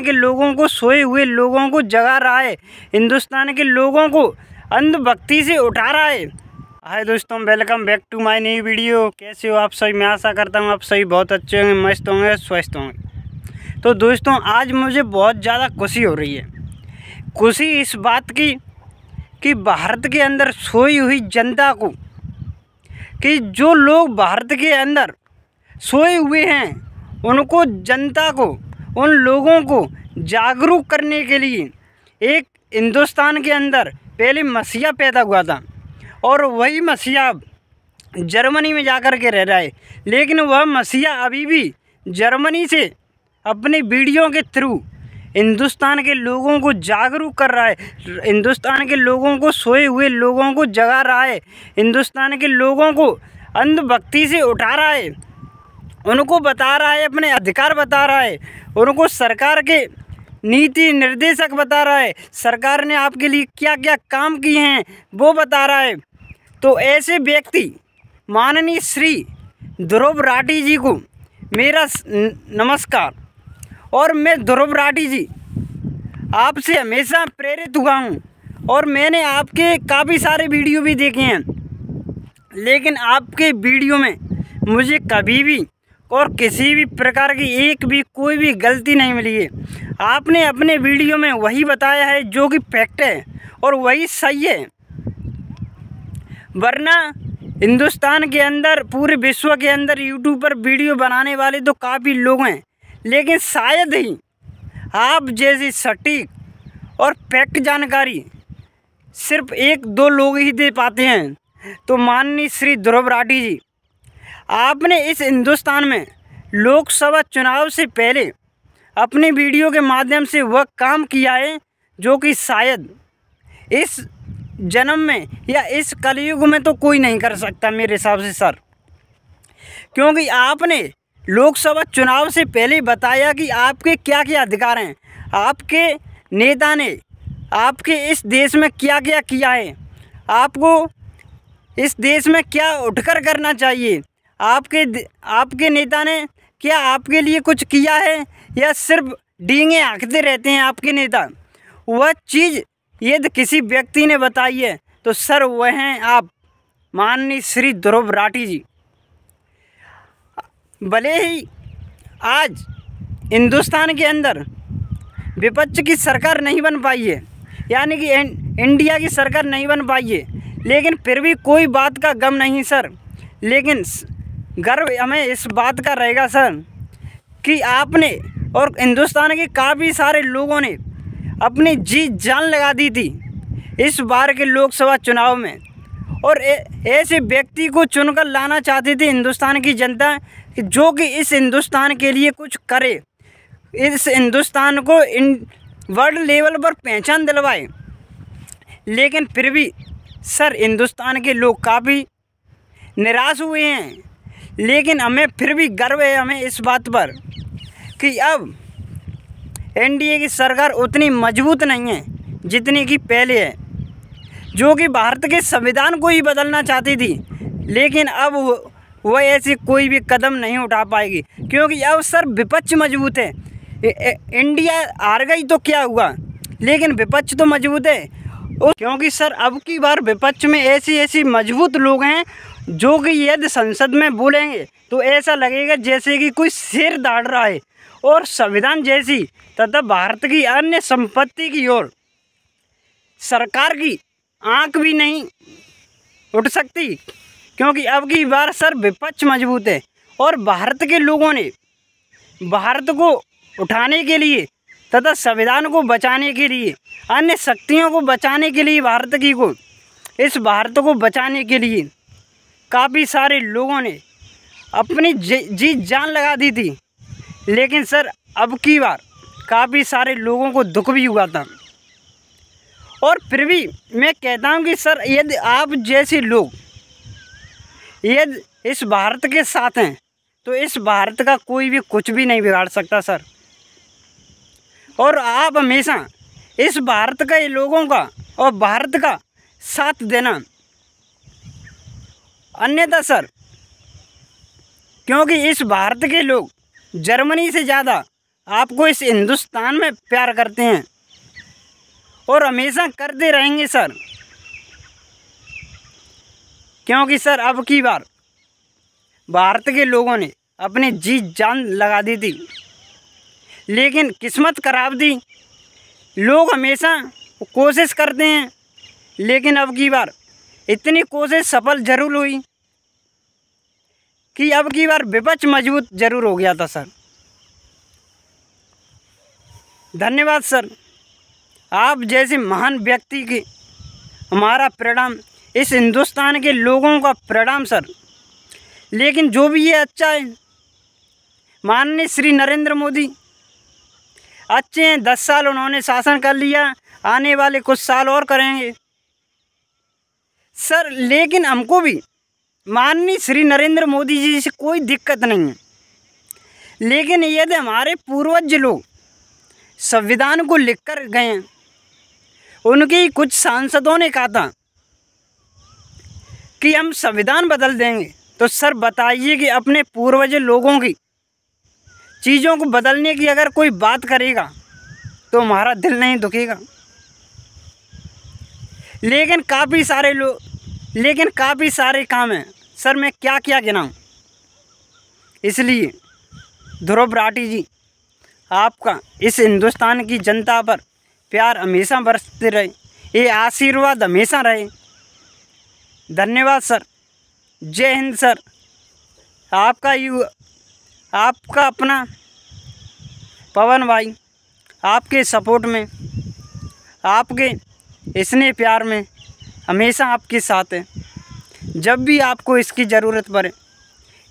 हिंदुस्तान के लोगों को सोए हुए लोगों को जगा रहा है हिंदुस्तान के लोगों को अंधभक्ति से उठा रहा है हाय दोस्तों वेलकम बैक टू माय नई वीडियो कैसे हो आप सभी मैं आशा करता हूँ आप सभी बहुत अच्छे होंगे मस्त होंगे स्वस्थ होंगे तो दोस्तों आज मुझे बहुत ज़्यादा खुशी हो रही है खुशी इस बात की कि भारत के अंदर सोई हुई जनता को कि जो लोग भारत के अंदर सोए हुए हैं उनको जनता को उन लोगों को जागरूक करने के लिए एक हिंदुस्तान के अंदर पहले मसीहा पैदा हुआ था और वही मसीहा जर्मनी में जाकर के रह रहा है लेकिन वह मसीहा अभी भी जर्मनी से अपनी वीडियो के थ्रू हिंदुस्तान के लोगों को जागरूक कर रहा है हिंदुस्तान के लोगों को सोए हुए लोगों को जगा रहा है हिंदुस्तान के लोगों को अंधभक्ति से उठा रहा है उनको बता रहा है अपने अधिकार बता रहा है उनको सरकार के नीति निर्देशक बता रहा है सरकार ने आपके लिए क्या क्या काम किए हैं वो बता रहा है तो ऐसे व्यक्ति माननीय श्री ध्रुव राठी जी को मेरा नमस्कार और मैं ध्रुव राठी जी आपसे हमेशा प्रेरित हुआ हूँ और मैंने आपके काफ़ी सारे वीडियो भी देखे हैं लेकिन आपके वीडियो में मुझे कभी भी और किसी भी प्रकार की एक भी कोई भी गलती नहीं मिली है आपने अपने वीडियो में वही बताया है जो कि फैक्ट है और वही सही है वरना हिंदुस्तान के अंदर पूरे विश्व के अंदर यूट्यूब पर वीडियो बनाने वाले तो काफ़ी लोग हैं लेकिन शायद ही आप जैसी सटीक और फैक्ट जानकारी सिर्फ एक दो लोग ही दे पाते हैं तो माननीय श्री ध्रुव राठी जी आपने इस हिंदुस्तान में लोकसभा चुनाव से पहले अपने वीडियो के माध्यम से वह काम किया है जो कि शायद इस जन्म में या इस कलयुग में तो कोई नहीं कर सकता मेरे हिसाब से सर क्योंकि आपने लोकसभा चुनाव से पहले बताया कि आपके क्या क्या अधिकार हैं आपके नेता ने आपके इस देश में क्या क्या किया है आपको इस देश में क्या उठकर करना चाहिए आपके आपके नेता ने क्या आपके लिए कुछ किया है या सिर्फ डींगे आँखते रहते हैं आपके नेता वह चीज़ यदि किसी व्यक्ति ने बताई है तो सर वह हैं आप माननीय श्री ध्रुव राठी जी भले ही आज हिंदुस्तान के अंदर विपक्ष की सरकार नहीं बन पाई है यानी कि इंडिया की सरकार नहीं बन पाई है लेकिन फिर भी कोई बात का गम नहीं सर लेकिन गर्व हमें इस बात का रहेगा सर कि आपने और हिंदुस्तान के काफ़ी सारे लोगों ने अपनी जी जान लगा दी थी इस बार के लोकसभा चुनाव में और ऐसे व्यक्ति को चुनकर लाना चाहती थी हिंदुस्तान की जनता जो कि इस हिंदुस्तान के लिए कुछ करे इस हिंदुस्तान को इन वर्ल्ड लेवल पर पहचान दिलवाए लेकिन फिर भी सर हिंदुस्तान के लोग काफ़ी निराश हुए हैं लेकिन हमें फिर भी गर्व है हमें इस बात पर कि अब एनडीए की सरकार उतनी मजबूत नहीं है जितनी कि पहले है जो कि भारत के संविधान को ही बदलना चाहती थी लेकिन अब वह ऐसी कोई भी कदम नहीं उठा पाएगी क्योंकि अब सर विपक्ष मजबूत है इंडिया हार गई तो क्या हुआ लेकिन विपक्ष तो मजबूत है क्योंकि सर अब की बार विपक्ष में ऐसी ऐसी मजबूत लोग हैं जो कि यदि संसद में बोलेंगे तो ऐसा लगेगा जैसे कि कोई सिर दाड़ रहा है और संविधान जैसी तथा भारत की अन्य संपत्ति की ओर सरकार की आंख भी नहीं उठ सकती क्योंकि अब की बार सर विपक्ष मजबूत है और भारत के लोगों ने भारत को उठाने के लिए तथा संविधान को बचाने के लिए अन्य शक्तियों को बचाने के लिए भारत की को इस भारत को बचाने के लिए काफ़ी सारे लोगों ने अपनी जी जान लगा दी थी लेकिन सर अब की बार काफ़ी सारे लोगों को दुख भी हुआ था और फिर भी मैं कहता हूँ कि सर यदि आप जैसे लोग यदि इस भारत के साथ हैं तो इस भारत का कोई भी कुछ भी नहीं बिगाड़ सकता सर और आप हमेशा इस भारत के लोगों का और भारत का साथ देना अन्यथा सर क्योंकि इस भारत के लोग जर्मनी से ज़्यादा आपको इस हिंदुस्तान में प्यार करते हैं और हमेशा करते रहेंगे सर क्योंकि सर अब की बार भारत के लोगों ने अपनी जीत जान लगा दी थी लेकिन किस्मत खराब दी लोग हमेशा कोशिश करते हैं लेकिन अब की बार इतनी कोशिश सफल जरूर हुई कि अब की बार विपक्ष मजबूत जरूर हो गया था सर धन्यवाद सर आप जैसे महान व्यक्ति की हमारा प्रणाम इस हिंदुस्तान के लोगों का प्रणाम सर लेकिन जो भी ये अच्छा है माननीय श्री नरेंद्र मोदी अच्छे हैं दस साल उन्होंने शासन कर लिया आने वाले कुछ साल और करेंगे सर लेकिन हमको भी माननीय श्री नरेंद्र मोदी जी से कोई दिक्कत नहीं है लेकिन यदि हमारे पूर्वज लोग संविधान को लिख कर गए हैं उनके कुछ सांसदों ने कहा था कि हम संविधान बदल देंगे तो सर बताइए कि अपने पूर्वज लोगों की चीज़ों को बदलने की अगर कोई बात करेगा तो हमारा दिल नहीं दुखेगा लेकिन काफ़ी सारे लोग लेकिन काफ़ी सारे काम हैं सर मैं क्या क्या गिनाऊँ इसलिए ध्रुव राठी जी आपका इस हिंदुस्तान की जनता पर प्यार हमेशा बरसते रहे ये आशीर्वाद हमेशा रहे धन्यवाद सर जय हिंद सर आपका यू आपका अपना पवन भाई आपके सपोर्ट में आपके इसने प्यार में हमेशा आपके साथ है जब भी आपको इसकी ज़रूरत पड़े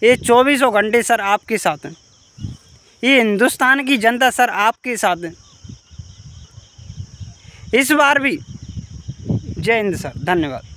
ये चौबीसों घंटे सर आपके साथ हैं ये हिंदुस्तान की जनता सर आपके साथ है इस बार भी जय हिंद सर धन्यवाद